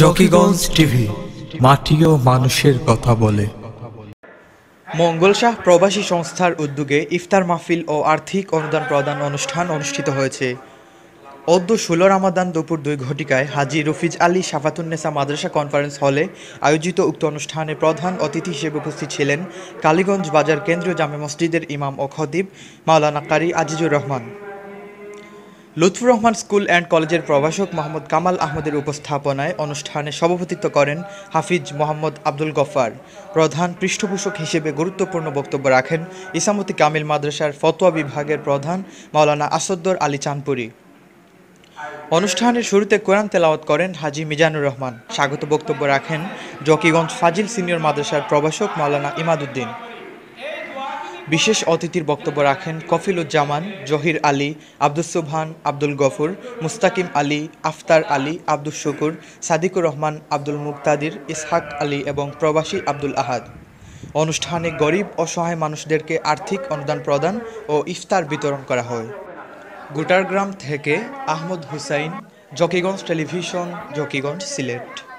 Zakiganj TV মাটি ও মানুষের কথা বলে মঙ্গল শাহ প্রবাসী সংস্থার উদ্যোগে ইফতার মাহফিল ও আর্থিক অনুদান প্রদান অনুষ্ঠান অনুষ্ঠিত হয়েছে অদ্য ষোলো রামাদান দুপুর দুই ঘটিকায় হাজি রফিজ আলী সাফাতুন্নেসা মাদ্রাসা কনফারেন্স হলে আয়োজিত উক্ত অনুষ্ঠানে প্রধান অতিথি হিসেবে উপস্থিত ছিলেন কালীগঞ্জ বাজার কেন্দ্রীয় জামে মসজিদের ইমাম ও খতিব মাওলানা কারি আজিজুর রহমান লুৎফুর রহমান স্কুল অ্যান্ড কলেজের প্রভাষক মোহাম্মদ কামাল আহমদের উপস্থাপনায় অনুষ্ঠানে সভাপতিত্ব করেন হাফিজ মোহাম্মদ আব্দুল গফার প্রধান পৃষ্ঠপোষক হিসেবে গুরুত্বপূর্ণ বক্তব্য রাখেন ইসামতি কামিল মাদ্রাসার ফতোয়া বিভাগের প্রধান মাওলানা আসদ্দর আলী চাঁদপুরি অনুষ্ঠানের শুরুতে কোরআন তেলাওয়াত করেন হাজি মিজানুর রহমান স্বাগত বক্তব্য রাখেন জকিগঞ্জ ফাজিল সিনিয়র মাদ্রাসার প্রভাষক মাওলানা ইমাদুদ্দিন বিশেষ অতিথির বক্তব্য রাখেন কফিলুজ্জামান জহির আলী আব্দুস সুবহান আব্দুল গফুর মুস্তাকিম আলী আফতার আলী আব্দুল শুকুর সাদিকুর রহমান আব্দুল মুক্তাদির ইসহাক আলী এবং প্রবাসী আব্দুল আহাদ অনুষ্ঠানে গরিব অসহায় মানুষদেরকে আর্থিক অনুদান প্রদান ও ইফতার বিতরণ করা হয় গোটারগ্রাম থেকে আহমদ হুসাইন জকিগঞ্জ টেলিভিশন জকিগঞ্জ সিলেট